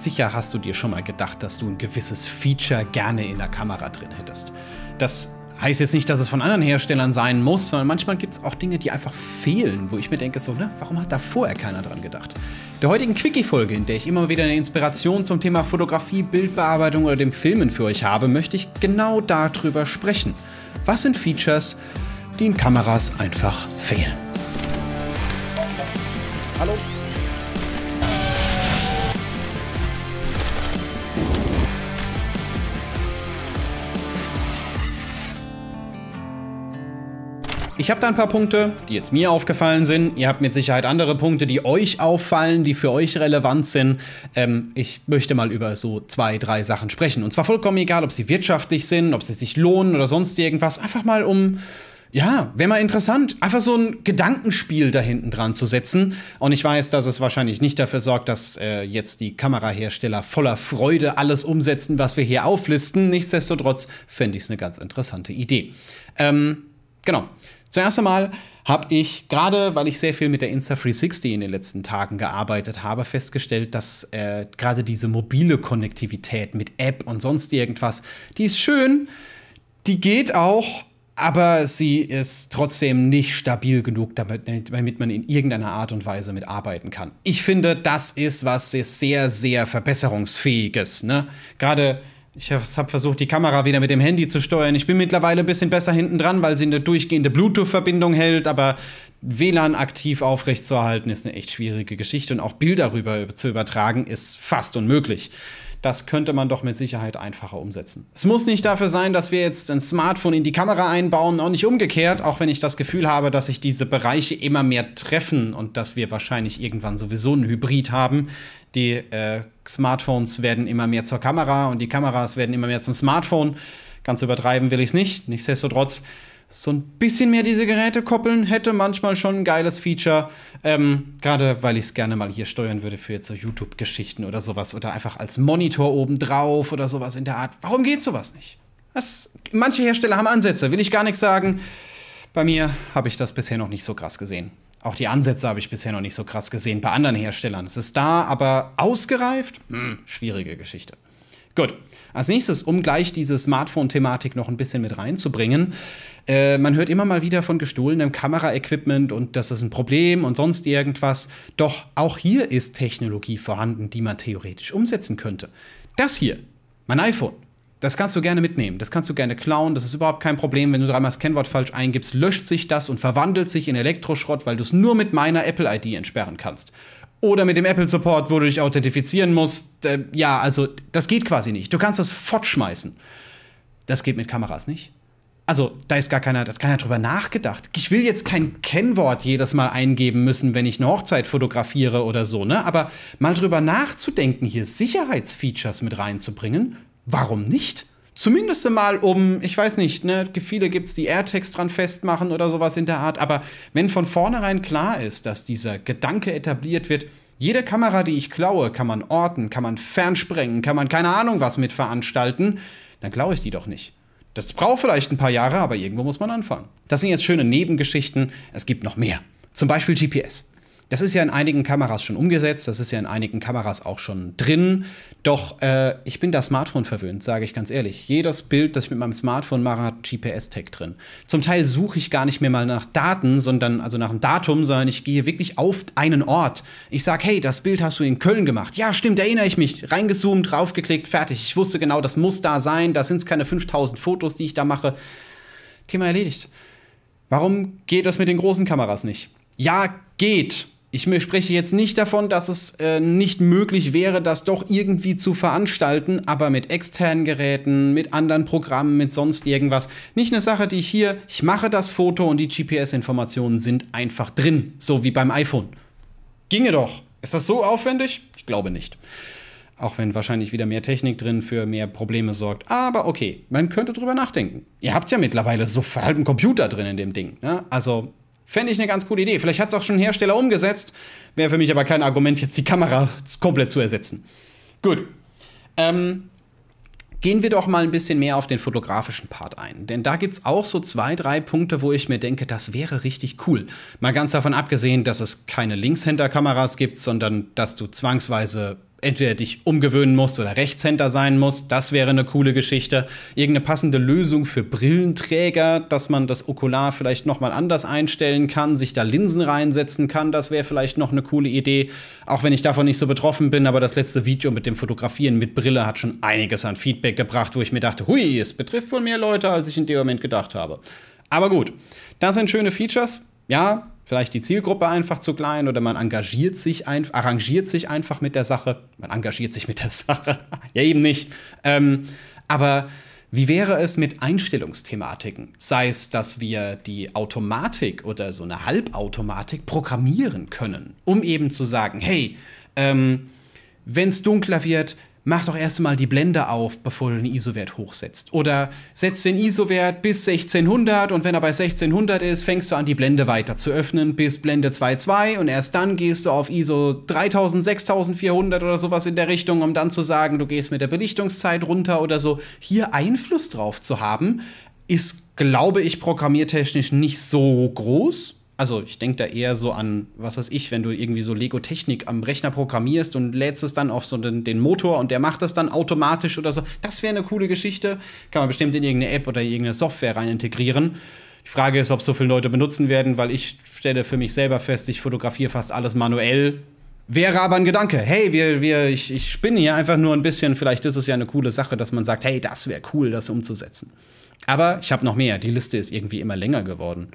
Sicher hast du dir schon mal gedacht, dass du ein gewisses Feature gerne in der Kamera drin hättest. Das heißt jetzt nicht, dass es von anderen Herstellern sein muss, sondern manchmal gibt es auch Dinge, die einfach fehlen, wo ich mir denke, so, ne, warum hat da vorher keiner dran gedacht? Der heutigen Quickie-Folge, in der ich immer wieder eine Inspiration zum Thema Fotografie, Bildbearbeitung oder dem Filmen für euch habe, möchte ich genau darüber sprechen. Was sind Features, die in Kameras einfach fehlen? Hallo, Ich habe da ein paar Punkte, die jetzt mir aufgefallen sind. Ihr habt mit Sicherheit andere Punkte, die euch auffallen, die für euch relevant sind. Ähm, ich möchte mal über so zwei, drei Sachen sprechen. Und zwar vollkommen egal, ob sie wirtschaftlich sind, ob sie sich lohnen oder sonst irgendwas. Einfach mal um ja, wäre mal interessant, einfach so ein Gedankenspiel da hinten dran zu setzen. Und ich weiß, dass es wahrscheinlich nicht dafür sorgt, dass äh, jetzt die Kamerahersteller voller Freude alles umsetzen, was wir hier auflisten. Nichtsdestotrotz fände ich es eine ganz interessante Idee. Ähm, genau. Zuerst einmal habe ich, gerade weil ich sehr viel mit der Insta360 in den letzten Tagen gearbeitet habe, festgestellt, dass äh, gerade diese mobile Konnektivität mit App und sonst irgendwas, die ist schön, die geht auch, aber sie ist trotzdem nicht stabil genug, damit, damit man in irgendeiner Art und Weise mitarbeiten kann. Ich finde, das ist was sehr, sehr verbesserungsfähiges. Ne? Gerade ich habe versucht, die Kamera wieder mit dem Handy zu steuern. Ich bin mittlerweile ein bisschen besser hinten dran, weil sie eine durchgehende Bluetooth-Verbindung hält, aber WLAN aktiv aufrechtzuerhalten ist eine echt schwierige Geschichte und auch Bilder rüber zu übertragen ist fast unmöglich. Das könnte man doch mit Sicherheit einfacher umsetzen. Es muss nicht dafür sein, dass wir jetzt ein Smartphone in die Kamera einbauen, auch nicht umgekehrt, auch wenn ich das Gefühl habe, dass sich diese Bereiche immer mehr treffen und dass wir wahrscheinlich irgendwann sowieso ein Hybrid haben, die äh, Smartphones werden immer mehr zur Kamera und die Kameras werden immer mehr zum Smartphone. Ganz übertreiben will ich es nicht. Nichtsdestotrotz, so ein bisschen mehr diese Geräte koppeln hätte manchmal schon ein geiles Feature. Ähm, Gerade weil ich es gerne mal hier steuern würde für jetzt so YouTube-Geschichten oder sowas. Oder einfach als Monitor obendrauf oder sowas in der Art. Warum geht sowas nicht? Das, manche Hersteller haben Ansätze, will ich gar nichts sagen. Bei mir habe ich das bisher noch nicht so krass gesehen. Auch die Ansätze habe ich bisher noch nicht so krass gesehen bei anderen Herstellern. Es ist da, aber ausgereift? Hm, schwierige Geschichte. Gut, als nächstes, um gleich diese Smartphone-Thematik noch ein bisschen mit reinzubringen. Äh, man hört immer mal wieder von gestohlenem Kameraequipment und das ist ein Problem und sonst irgendwas. Doch auch hier ist Technologie vorhanden, die man theoretisch umsetzen könnte. Das hier, mein iPhone das kannst du gerne mitnehmen, das kannst du gerne klauen, das ist überhaupt kein Problem. Wenn du dreimal das Kennwort falsch eingibst, löscht sich das und verwandelt sich in Elektroschrott, weil du es nur mit meiner Apple-ID entsperren kannst. Oder mit dem Apple Support, wo du dich authentifizieren musst. Äh, ja, also das geht quasi nicht. Du kannst das fortschmeißen. Das geht mit Kameras nicht. Also, da ist gar keiner, hat keiner drüber nachgedacht. Ich will jetzt kein Kennwort jedes Mal eingeben müssen, wenn ich eine Hochzeit fotografiere oder so, ne? Aber mal drüber nachzudenken, hier Sicherheitsfeatures mit reinzubringen, warum nicht? Zumindest mal um, ich weiß nicht, ne, viele gibt es, die AirTags dran festmachen oder sowas in der Art, aber wenn von vornherein klar ist, dass dieser Gedanke etabliert wird, jede Kamera, die ich klaue, kann man orten, kann man fernsprengen, kann man keine Ahnung was mit veranstalten, dann klaue ich die doch nicht. Das braucht vielleicht ein paar Jahre, aber irgendwo muss man anfangen. Das sind jetzt schöne Nebengeschichten, es gibt noch mehr. Zum Beispiel GPS. Das ist ja in einigen Kameras schon umgesetzt, das ist ja in einigen Kameras auch schon drin. Doch äh, ich bin da Smartphone verwöhnt, sage ich ganz ehrlich. Jedes Bild, das ich mit meinem Smartphone mache, hat GPS-Tag drin. Zum Teil suche ich gar nicht mehr mal nach Daten, sondern also nach einem Datum, sondern ich gehe wirklich auf einen Ort. Ich sage, hey, das Bild hast du in Köln gemacht. Ja, stimmt, erinnere ich mich. Reingezoomt, raufgeklickt, fertig. Ich wusste genau, das muss da sein. Da sind es keine 5000 Fotos, die ich da mache. Thema erledigt. Warum geht das mit den großen Kameras nicht? Ja, geht. Ich spreche jetzt nicht davon, dass es äh, nicht möglich wäre, das doch irgendwie zu veranstalten, aber mit externen Geräten, mit anderen Programmen, mit sonst irgendwas. Nicht eine Sache, die ich hier, ich mache das Foto und die GPS-Informationen sind einfach drin, so wie beim iPhone. Ginge doch. Ist das so aufwendig? Ich glaube nicht. Auch wenn wahrscheinlich wieder mehr Technik drin für mehr Probleme sorgt. Aber okay, man könnte drüber nachdenken. Ihr habt ja mittlerweile so halben Computer drin in dem Ding. Ne? Also Fände ich eine ganz coole Idee. Vielleicht hat es auch schon ein Hersteller umgesetzt. Wäre für mich aber kein Argument, jetzt die Kamera komplett zu ersetzen. Gut. Ähm, gehen wir doch mal ein bisschen mehr auf den fotografischen Part ein. Denn da gibt es auch so zwei, drei Punkte, wo ich mir denke, das wäre richtig cool. Mal ganz davon abgesehen, dass es keine Linkshänderkameras gibt, sondern dass du zwangsweise entweder dich umgewöhnen musst oder Rechtshänder sein musst. Das wäre eine coole Geschichte. Irgendeine passende Lösung für Brillenträger, dass man das Okular vielleicht nochmal anders einstellen kann, sich da Linsen reinsetzen kann. Das wäre vielleicht noch eine coole Idee. Auch wenn ich davon nicht so betroffen bin, aber das letzte Video mit dem Fotografieren mit Brille hat schon einiges an Feedback gebracht, wo ich mir dachte, hui, es betrifft wohl mehr Leute, als ich in dem Moment gedacht habe. Aber gut, das sind schöne Features. Ja, vielleicht die Zielgruppe einfach zu klein oder man engagiert sich einfach, arrangiert sich einfach mit der Sache. Man engagiert sich mit der Sache. ja, eben nicht. Ähm, aber wie wäre es mit Einstellungsthematiken? Sei es, dass wir die Automatik oder so eine Halbautomatik programmieren können, um eben zu sagen, hey, ähm, wenn es dunkler wird, mach doch erstmal die Blende auf, bevor du den ISO-Wert hochsetzt. Oder setz den ISO-Wert bis 1600 und wenn er bei 1600 ist, fängst du an, die Blende weiter zu öffnen bis Blende 2.2 und erst dann gehst du auf ISO 3000, 6400 oder sowas in der Richtung, um dann zu sagen, du gehst mit der Belichtungszeit runter oder so. Hier Einfluss drauf zu haben, ist, glaube ich, programmiertechnisch nicht so groß also ich denke da eher so an, was weiß ich, wenn du irgendwie so Lego-Technik am Rechner programmierst und lädst es dann auf so den, den Motor und der macht das dann automatisch oder so. Das wäre eine coole Geschichte. Kann man bestimmt in irgendeine App oder irgendeine Software rein integrieren. Die Frage ist, ob so viele Leute benutzen werden, weil ich stelle für mich selber fest, ich fotografiere fast alles manuell. Wäre aber ein Gedanke, hey, wir, wir, ich, ich spinne hier einfach nur ein bisschen, vielleicht ist es ja eine coole Sache, dass man sagt, hey, das wäre cool, das umzusetzen. Aber ich habe noch mehr, die Liste ist irgendwie immer länger geworden.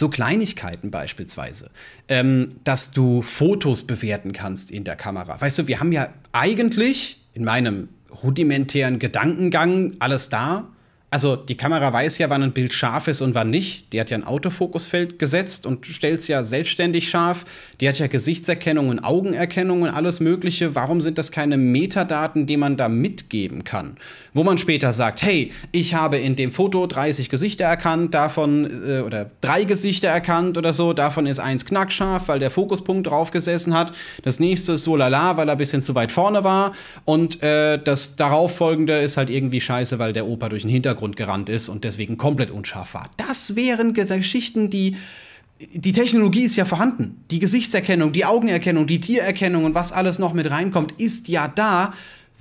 So Kleinigkeiten beispielsweise, ähm, dass du Fotos bewerten kannst in der Kamera. Weißt du, wir haben ja eigentlich in meinem rudimentären Gedankengang alles da, also die Kamera weiß ja, wann ein Bild scharf ist und wann nicht. Die hat ja ein Autofokusfeld gesetzt und stellt es ja selbstständig scharf. Die hat ja Gesichtserkennung und Augenerkennung und alles Mögliche. Warum sind das keine Metadaten, die man da mitgeben kann? Wo man später sagt, hey, ich habe in dem Foto 30 Gesichter erkannt, davon äh, oder drei Gesichter erkannt oder so, davon ist eins knackscharf, weil der Fokuspunkt drauf gesessen hat. Das nächste ist so lala, weil er ein bisschen zu weit vorne war. Und äh, das darauffolgende ist halt irgendwie scheiße, weil der Opa durch den Hintergrund Hintergrund gerannt ist und deswegen komplett unscharf war. Das wären Geschichten, die die Technologie ist ja vorhanden. Die Gesichtserkennung, die Augenerkennung, die Tiererkennung und was alles noch mit reinkommt, ist ja da.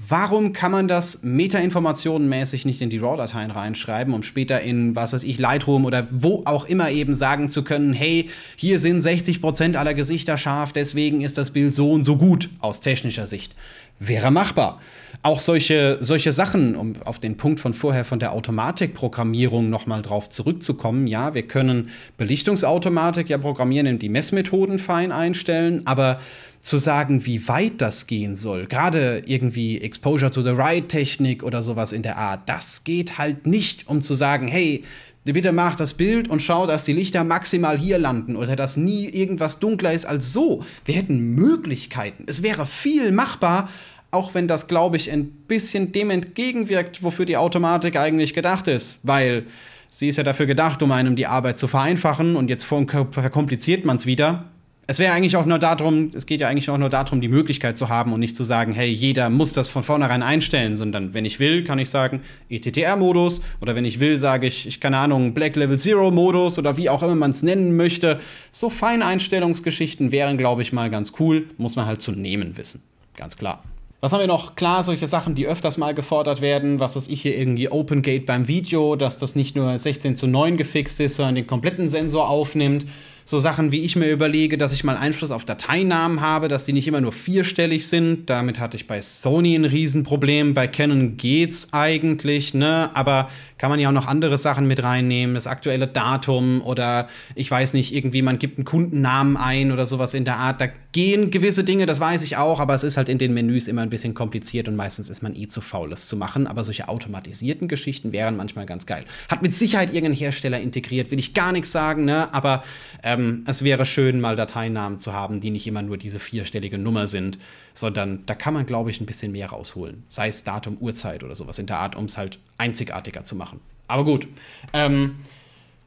Warum kann man das metainformationenmäßig nicht in die RAW-Dateien reinschreiben, um später in, was weiß ich, Lightroom oder wo auch immer eben sagen zu können, hey, hier sind 60% Prozent aller Gesichter scharf, deswegen ist das Bild so und so gut aus technischer Sicht wäre machbar. Auch solche, solche Sachen, um auf den Punkt von vorher von der Automatikprogrammierung nochmal drauf zurückzukommen, ja, wir können Belichtungsautomatik ja programmieren, indem die Messmethoden fein einstellen, aber zu sagen, wie weit das gehen soll, gerade irgendwie Exposure to the Right Technik oder sowas in der Art, das geht halt nicht, um zu sagen, hey, Bitte mach das Bild und schau, dass die Lichter maximal hier landen oder dass nie irgendwas dunkler ist als so. Wir hätten Möglichkeiten. Es wäre viel machbar, auch wenn das, glaube ich, ein bisschen dem entgegenwirkt, wofür die Automatik eigentlich gedacht ist. Weil sie ist ja dafür gedacht, um einem die Arbeit zu vereinfachen und jetzt verkompliziert man es wieder es wäre eigentlich auch nur darum, es geht ja eigentlich auch nur darum, die Möglichkeit zu haben und nicht zu sagen, hey, jeder muss das von vornherein einstellen, sondern wenn ich will, kann ich sagen, ETTR-Modus oder wenn ich will, sage ich, ich keine Ahnung, Black Level Zero Modus oder wie auch immer man es nennen möchte. So Feineinstellungsgeschichten wären, glaube ich, mal ganz cool, muss man halt zu nehmen wissen. Ganz klar. Was haben wir noch? Klar, solche Sachen, die öfters mal gefordert werden. Was das ich hier irgendwie Open Gate beim Video, dass das nicht nur 16 zu 9 gefixt ist, sondern den kompletten Sensor aufnimmt so Sachen, wie ich mir überlege, dass ich mal Einfluss auf Dateinamen habe, dass die nicht immer nur vierstellig sind. Damit hatte ich bei Sony ein Riesenproblem. Bei Canon geht's eigentlich, ne? Aber kann man ja auch noch andere Sachen mit reinnehmen, das aktuelle Datum oder ich weiß nicht, irgendwie man gibt einen Kundennamen ein oder sowas in der Art. Da gehen gewisse Dinge, das weiß ich auch, aber es ist halt in den Menüs immer ein bisschen kompliziert und meistens ist man eh zu faul, es zu machen. Aber solche automatisierten Geschichten wären manchmal ganz geil. Hat mit Sicherheit irgendein Hersteller integriert, will ich gar nichts sagen, ne? Aber ähm, ähm, es wäre schön, mal Dateinamen zu haben, die nicht immer nur diese vierstellige Nummer sind, sondern da kann man, glaube ich, ein bisschen mehr rausholen. Sei es Datum, Uhrzeit oder sowas in der Art, um es halt einzigartiger zu machen. Aber gut. Ähm,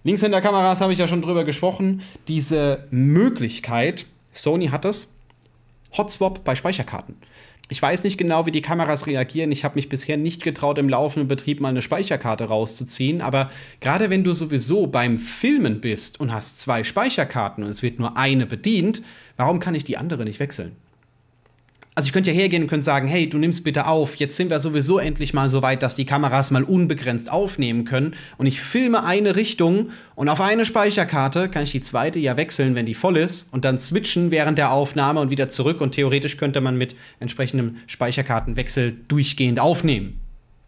Linkshänderkameras habe ich ja schon drüber gesprochen. Diese Möglichkeit, Sony hat es, Hotswap bei Speicherkarten. Ich weiß nicht genau, wie die Kameras reagieren. Ich habe mich bisher nicht getraut, im laufenden Betrieb mal eine Speicherkarte rauszuziehen. Aber gerade wenn du sowieso beim Filmen bist und hast zwei Speicherkarten und es wird nur eine bedient, warum kann ich die andere nicht wechseln? Also ich könnte ja hergehen und könnte sagen, hey, du nimmst bitte auf, jetzt sind wir sowieso endlich mal so weit, dass die Kameras mal unbegrenzt aufnehmen können und ich filme eine Richtung und auf eine Speicherkarte kann ich die zweite ja wechseln, wenn die voll ist und dann switchen während der Aufnahme und wieder zurück und theoretisch könnte man mit entsprechendem Speicherkartenwechsel durchgehend aufnehmen.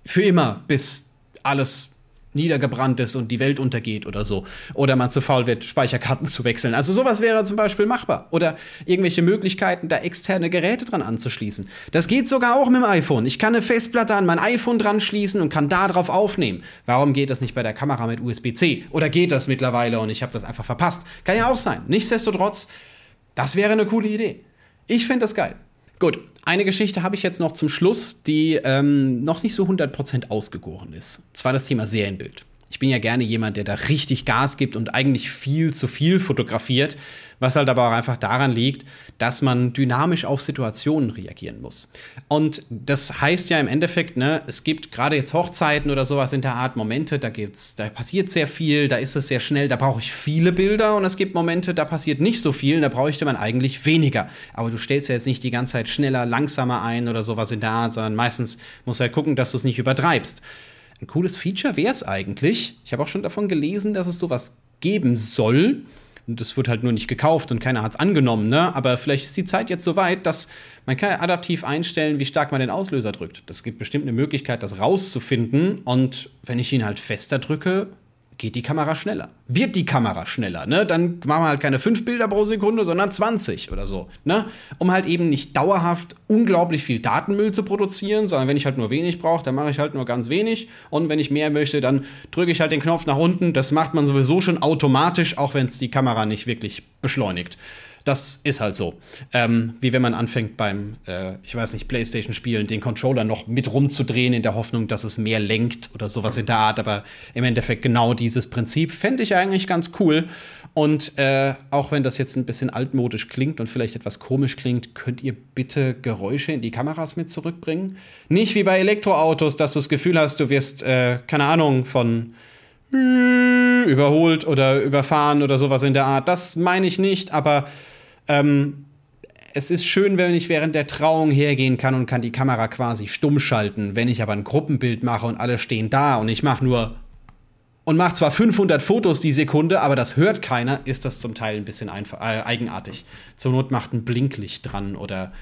Für immer, bis alles niedergebrannt ist und die Welt untergeht oder so. Oder man zu faul wird, Speicherkarten zu wechseln. Also sowas wäre zum Beispiel machbar. Oder irgendwelche Möglichkeiten, da externe Geräte dran anzuschließen. Das geht sogar auch mit dem iPhone. Ich kann eine Festplatte an mein iPhone dran schließen und kann da drauf aufnehmen. Warum geht das nicht bei der Kamera mit USB-C? Oder geht das mittlerweile und ich habe das einfach verpasst? Kann ja auch sein. Nichtsdestotrotz, das wäre eine coole Idee. Ich finde das geil. Gut, eine Geschichte habe ich jetzt noch zum Schluss, die ähm, noch nicht so 100% ausgegoren ist. zwar das Thema Serienbild. Ich bin ja gerne jemand, der da richtig Gas gibt und eigentlich viel zu viel fotografiert was halt aber auch einfach daran liegt, dass man dynamisch auf Situationen reagieren muss. Und das heißt ja im Endeffekt, ne, es gibt gerade jetzt Hochzeiten oder sowas in der Art Momente, da gibt's, da passiert sehr viel, da ist es sehr schnell, da brauche ich viele Bilder und es gibt Momente, da passiert nicht so viel, und da bräuchte man eigentlich weniger. Aber du stellst ja jetzt nicht die ganze Zeit schneller, langsamer ein oder sowas in der Art, sondern meistens musst du halt gucken, dass du es nicht übertreibst. Ein cooles Feature wäre es eigentlich. Ich habe auch schon davon gelesen, dass es sowas geben soll das wird halt nur nicht gekauft und keiner hat es angenommen, ne? Aber vielleicht ist die Zeit jetzt so weit, dass man kann adaptiv einstellen, wie stark man den Auslöser drückt. Das gibt bestimmt eine Möglichkeit, das rauszufinden. Und wenn ich ihn halt fester drücke, geht die Kamera schneller. Wird die Kamera schneller, ne? Dann machen wir halt keine fünf Bilder pro Sekunde, sondern 20 oder so, ne? Um halt eben nicht dauerhaft unglaublich viel Datenmüll zu produzieren, sondern wenn ich halt nur wenig brauche, dann mache ich halt nur ganz wenig. Und wenn ich mehr möchte, dann drücke ich halt den Knopf nach unten. Das macht man sowieso schon automatisch, auch wenn es die Kamera nicht wirklich beschleunigt. Das ist halt so. Ähm, wie wenn man anfängt beim, äh, ich weiß nicht, Playstation-Spielen, den Controller noch mit rumzudrehen in der Hoffnung, dass es mehr lenkt oder sowas in der Art. Aber im Endeffekt genau dieses Prinzip fände ich eigentlich ganz cool. Und äh, auch wenn das jetzt ein bisschen altmodisch klingt und vielleicht etwas komisch klingt, könnt ihr bitte Geräusche in die Kameras mit zurückbringen? Nicht wie bei Elektroautos, dass du das Gefühl hast, du wirst, äh, keine Ahnung, von überholt oder überfahren oder sowas in der Art. Das meine ich nicht, aber ähm, es ist schön, wenn ich während der Trauung hergehen kann und kann die Kamera quasi stumm schalten. Wenn ich aber ein Gruppenbild mache und alle stehen da und ich mache nur und mache zwar 500 Fotos die Sekunde, aber das hört keiner, ist das zum Teil ein bisschen einfach, äh, eigenartig. Zur Not macht ein Blinklicht dran oder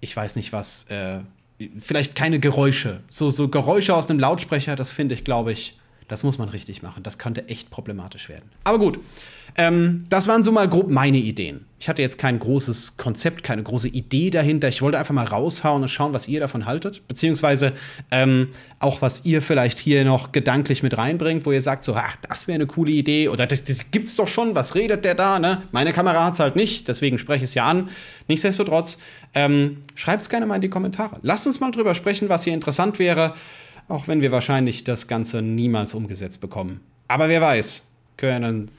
ich weiß nicht was. Äh, vielleicht keine Geräusche. So, so Geräusche aus einem Lautsprecher, das finde ich, glaube ich, das muss man richtig machen. Das könnte echt problematisch werden. Aber gut, ähm, das waren so mal grob meine Ideen. Ich hatte jetzt kein großes Konzept, keine große Idee dahinter. Ich wollte einfach mal raushauen und schauen, was ihr davon haltet. Beziehungsweise ähm, auch, was ihr vielleicht hier noch gedanklich mit reinbringt, wo ihr sagt, so, ach, das wäre eine coole Idee. Oder das, das gibt's doch schon, was redet der da? Ne? Meine Kamera hat's halt nicht, deswegen spreche ich es ja an. Nichtsdestotrotz, ähm, schreibt es gerne mal in die Kommentare. Lasst uns mal drüber sprechen, was hier interessant wäre auch wenn wir wahrscheinlich das Ganze niemals umgesetzt bekommen. Aber wer weiß, können wir einen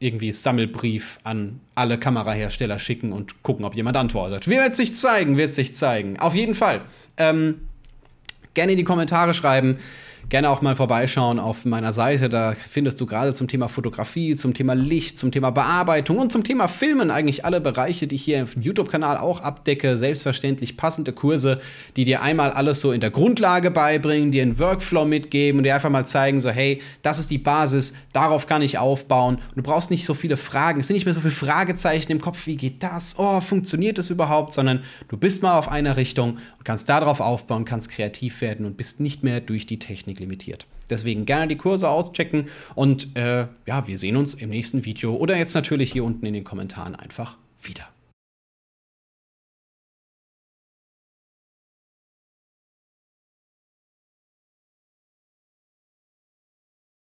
irgendwie Sammelbrief an alle Kamerahersteller schicken und gucken, ob jemand antwortet. Wird sich zeigen, wird sich zeigen. Auf jeden Fall. Ähm, gerne in die Kommentare schreiben, Gerne auch mal vorbeischauen auf meiner Seite. Da findest du gerade zum Thema Fotografie, zum Thema Licht, zum Thema Bearbeitung und zum Thema Filmen eigentlich alle Bereiche, die ich hier im YouTube-Kanal auch abdecke. Selbstverständlich passende Kurse, die dir einmal alles so in der Grundlage beibringen, dir einen Workflow mitgeben und dir einfach mal zeigen, so hey, das ist die Basis, darauf kann ich aufbauen. Und du brauchst nicht so viele Fragen. Es sind nicht mehr so viele Fragezeichen im Kopf, wie geht das? Oh, funktioniert das überhaupt? Sondern du bist mal auf einer Richtung und kannst darauf aufbauen, kannst kreativ werden und bist nicht mehr durch die Technik wenig limitiert. Deswegen gerne die Kurse auschecken und äh, ja, wir sehen uns im nächsten Video oder jetzt natürlich hier unten in den Kommentaren einfach wieder.